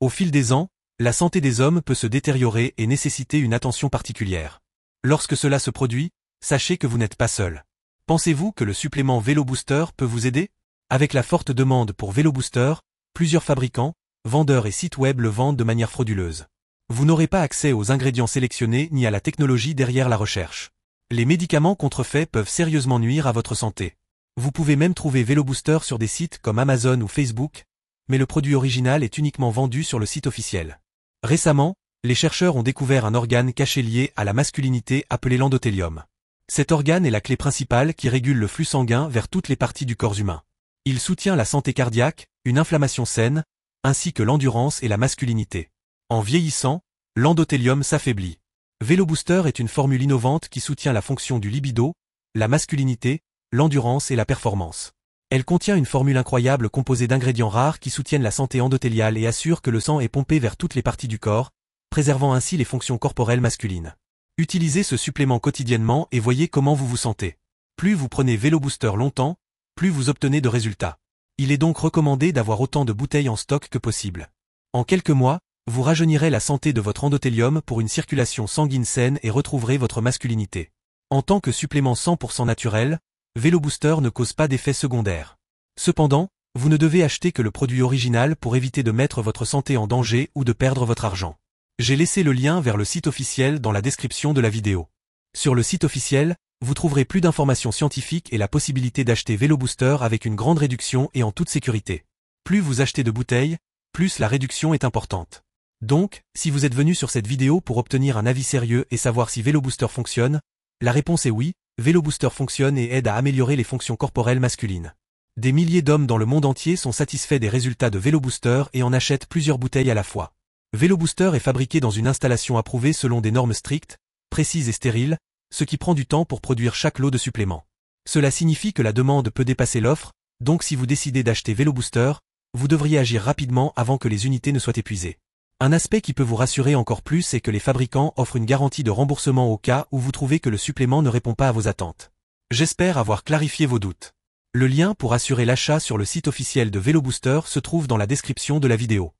Au fil des ans, la santé des hommes peut se détériorer et nécessiter une attention particulière. Lorsque cela se produit, sachez que vous n'êtes pas seul. Pensez-vous que le supplément Vélo Booster peut vous aider Avec la forte demande pour Vélo Booster, plusieurs fabricants, vendeurs et sites web le vendent de manière frauduleuse. Vous n'aurez pas accès aux ingrédients sélectionnés ni à la technologie derrière la recherche. Les médicaments contrefaits peuvent sérieusement nuire à votre santé. Vous pouvez même trouver Vélo Booster sur des sites comme Amazon ou Facebook, mais le produit original est uniquement vendu sur le site officiel. Récemment, les chercheurs ont découvert un organe caché lié à la masculinité appelé l'endothélium. Cet organe est la clé principale qui régule le flux sanguin vers toutes les parties du corps humain. Il soutient la santé cardiaque, une inflammation saine, ainsi que l'endurance et la masculinité. En vieillissant, l'endothélium s'affaiblit. Vélo Booster est une formule innovante qui soutient la fonction du libido, la masculinité, l'endurance et la performance. Elle contient une formule incroyable composée d'ingrédients rares qui soutiennent la santé endothéliale et assurent que le sang est pompé vers toutes les parties du corps, préservant ainsi les fonctions corporelles masculines. Utilisez ce supplément quotidiennement et voyez comment vous vous sentez. Plus vous prenez Vélo Booster longtemps, plus vous obtenez de résultats. Il est donc recommandé d'avoir autant de bouteilles en stock que possible. En quelques mois, vous rajeunirez la santé de votre endothélium pour une circulation sanguine saine et retrouverez votre masculinité. En tant que supplément 100% naturel, Vélo Booster ne cause pas d'effets secondaires. Cependant, vous ne devez acheter que le produit original pour éviter de mettre votre santé en danger ou de perdre votre argent. J'ai laissé le lien vers le site officiel dans la description de la vidéo. Sur le site officiel, vous trouverez plus d'informations scientifiques et la possibilité d'acheter Vélo Booster avec une grande réduction et en toute sécurité. Plus vous achetez de bouteilles, plus la réduction est importante. Donc, si vous êtes venu sur cette vidéo pour obtenir un avis sérieux et savoir si Vélo Booster fonctionne, la réponse est oui, Vélo Booster fonctionne et aide à améliorer les fonctions corporelles masculines. Des milliers d'hommes dans le monde entier sont satisfaits des résultats de Vélo Booster et en achètent plusieurs bouteilles à la fois. Vélo Booster est fabriqué dans une installation approuvée selon des normes strictes, précises et stériles, ce qui prend du temps pour produire chaque lot de suppléments. Cela signifie que la demande peut dépasser l'offre, donc si vous décidez d'acheter Vélo Booster, vous devriez agir rapidement avant que les unités ne soient épuisées. Un aspect qui peut vous rassurer encore plus est que les fabricants offrent une garantie de remboursement au cas où vous trouvez que le supplément ne répond pas à vos attentes. J'espère avoir clarifié vos doutes. Le lien pour assurer l'achat sur le site officiel de VéloBooster se trouve dans la description de la vidéo.